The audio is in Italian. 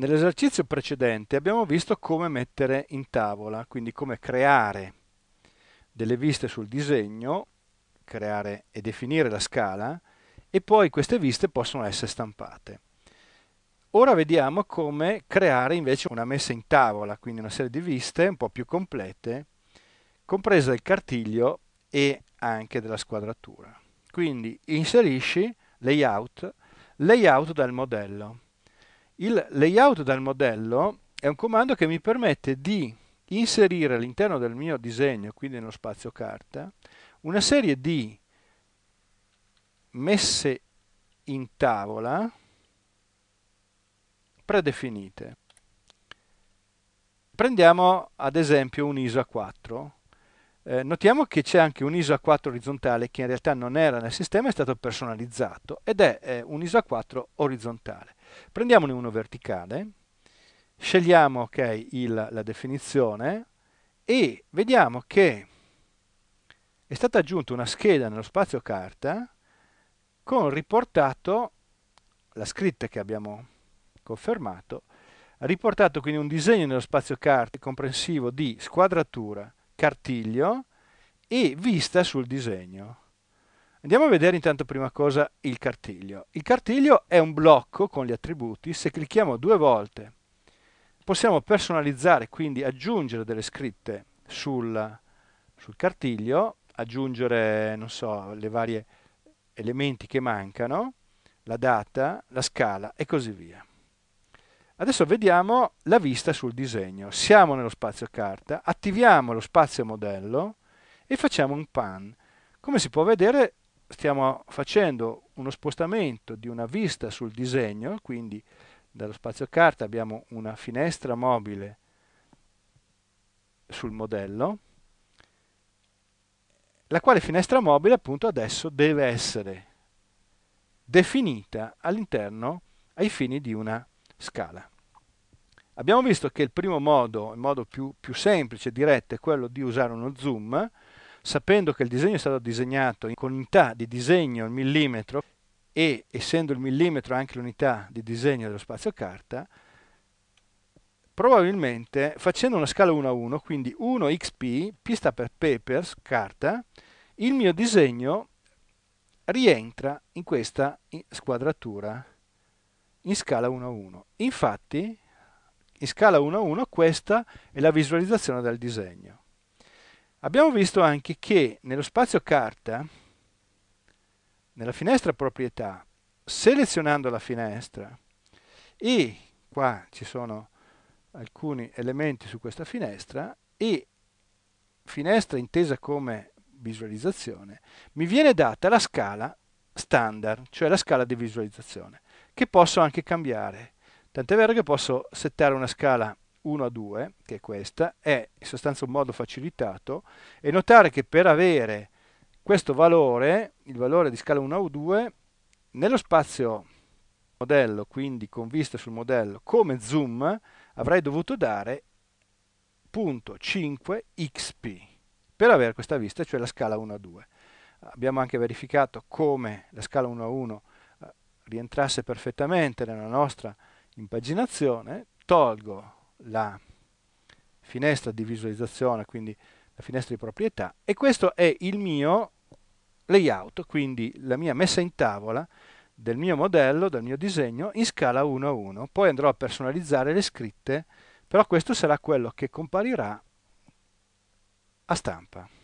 Nell'esercizio precedente abbiamo visto come mettere in tavola, quindi come creare delle viste sul disegno, creare e definire la scala e poi queste viste possono essere stampate. Ora vediamo come creare invece una messa in tavola, quindi una serie di viste un po' più complete, compresa il cartiglio e anche della squadratura. Quindi inserisci layout, layout dal modello il layout del modello è un comando che mi permette di inserire all'interno del mio disegno, quindi nello spazio carta, una serie di messe in tavola predefinite. Prendiamo ad esempio un ISO 4. Eh, notiamo che c'è anche un ISO 4 orizzontale che in realtà non era nel sistema, è stato personalizzato ed è eh, un ISO 4 orizzontale. Prendiamone uno verticale, scegliamo okay, il, la definizione e vediamo che è stata aggiunta una scheda nello spazio carta con riportato la scritta che abbiamo confermato, ha riportato quindi un disegno nello spazio carta comprensivo di squadratura, cartiglio e vista sul disegno. Andiamo a vedere intanto prima cosa il cartiglio. Il cartiglio è un blocco con gli attributi, se clicchiamo due volte possiamo personalizzare, quindi aggiungere delle scritte sul, sul cartiglio, aggiungere, non so, le varie elementi che mancano, la data, la scala e così via. Adesso vediamo la vista sul disegno. Siamo nello spazio carta, attiviamo lo spazio modello e facciamo un pan. Come si può vedere stiamo facendo uno spostamento di una vista sul disegno, quindi dallo spazio carta abbiamo una finestra mobile sul modello, la quale finestra mobile appunto adesso deve essere definita all'interno ai fini di una scala. Abbiamo visto che il primo modo, il modo più, più semplice e diretto, è quello di usare uno zoom, sapendo che il disegno è stato disegnato con unità di disegno il millimetro e essendo il millimetro anche l'unità di disegno dello spazio carta, probabilmente facendo una scala 1 a 1, quindi 1xp, p sta per papers, carta, il mio disegno rientra in questa squadratura in scala 1 a 1. Infatti, in scala 1 a 1 questa è la visualizzazione del disegno. Abbiamo visto anche che nello spazio carta, nella finestra proprietà, selezionando la finestra e qua ci sono alcuni elementi su questa finestra e finestra intesa come visualizzazione, mi viene data la scala standard, cioè la scala di visualizzazione, che posso anche cambiare. Tant'è vero che posso settare una scala 1 a 2, che è questa, è in sostanza un modo facilitato, e notare che per avere questo valore, il valore di scala 1 a 2, nello spazio modello, quindi con vista sul modello, come zoom, avrei dovuto dare 0.5 xp per avere questa vista, cioè la scala 1 a 2. Abbiamo anche verificato come la scala 1 a 1 eh, rientrasse perfettamente nella nostra impaginazione. Tolgo la finestra di visualizzazione, quindi la finestra di proprietà, e questo è il mio layout, quindi la mia messa in tavola del mio modello, del mio disegno, in scala 1 a 1. Poi andrò a personalizzare le scritte, però questo sarà quello che comparirà a stampa.